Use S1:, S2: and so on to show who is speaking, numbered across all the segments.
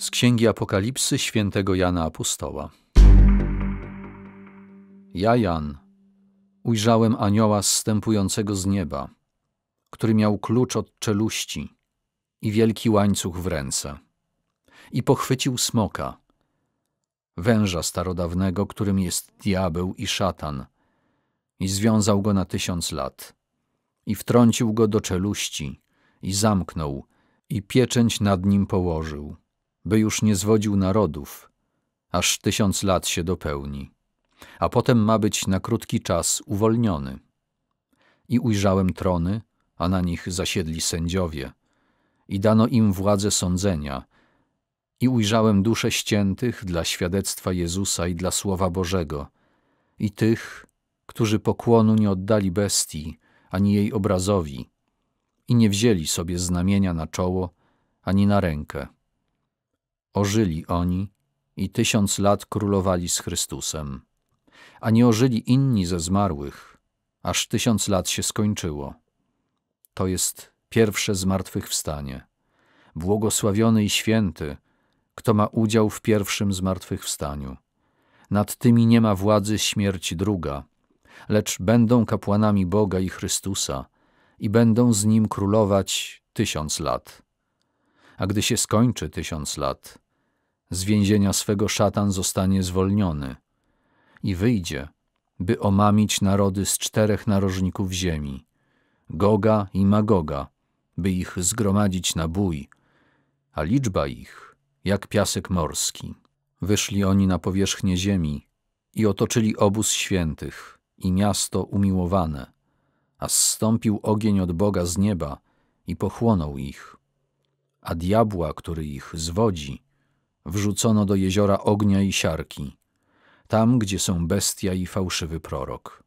S1: Z Księgi Apokalipsy świętego Jana Apostoła. Ja, Jan, ujrzałem anioła zstępującego z nieba, który miał klucz od czeluści i wielki łańcuch w ręce. I pochwycił smoka, węża starodawnego, którym jest diabeł i szatan, i związał go na tysiąc lat. I wtrącił go do czeluści i zamknął, i pieczęć nad nim położył by już nie zwodził narodów, aż tysiąc lat się dopełni, a potem ma być na krótki czas uwolniony. I ujrzałem trony, a na nich zasiedli sędziowie, i dano im władzę sądzenia, i ujrzałem dusze ściętych dla świadectwa Jezusa i dla Słowa Bożego, i tych, którzy pokłonu nie oddali bestii, ani jej obrazowi, i nie wzięli sobie znamienia na czoło, ani na rękę Ożyli oni i tysiąc lat królowali z Chrystusem. A nie ożyli inni ze zmarłych, aż tysiąc lat się skończyło. To jest pierwsze zmartwychwstanie. Błogosławiony i święty, kto ma udział w pierwszym zmartwychwstaniu. Nad tymi nie ma władzy śmierć druga, lecz będą kapłanami Boga i Chrystusa i będą z Nim królować tysiąc lat. A gdy się skończy tysiąc lat, z więzienia swego szatan zostanie zwolniony i wyjdzie, by omamić narody z czterech narożników ziemi, Goga i Magoga, by ich zgromadzić na bój, a liczba ich jak piasek morski. Wyszli oni na powierzchnię ziemi i otoczyli obóz świętych i miasto umiłowane, a zstąpił ogień od Boga z nieba i pochłonął ich, a diabła, który ich zwodzi, wrzucono do jeziora ognia i siarki, tam gdzie są bestia i fałszywy prorok.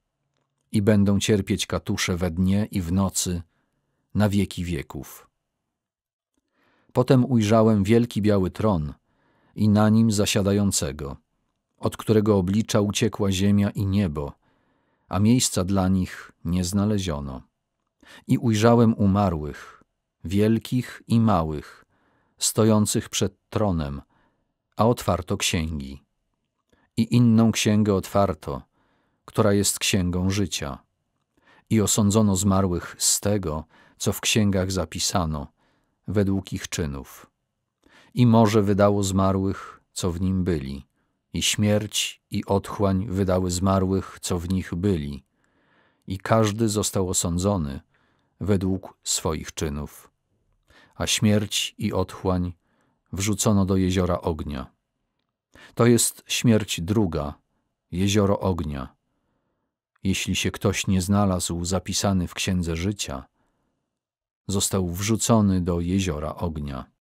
S1: I będą cierpieć katusze we dnie i w nocy, na wieki wieków. Potem ujrzałem wielki biały tron i na nim zasiadającego, od którego oblicza uciekła ziemia i niebo, a miejsca dla nich nie znaleziono. I ujrzałem umarłych, wielkich i małych, stojących przed tronem, a otwarto księgi. I inną księgę otwarto, która jest księgą życia. I osądzono zmarłych z tego, co w księgach zapisano, według ich czynów. I morze wydało zmarłych, co w nim byli, i śmierć i otchłań wydały zmarłych, co w nich byli, i każdy został osądzony według swoich czynów. A śmierć i otchłań wrzucono do jeziora ognia. To jest śmierć druga, jezioro ognia. Jeśli się ktoś nie znalazł zapisany w księdze życia, został wrzucony do jeziora ognia.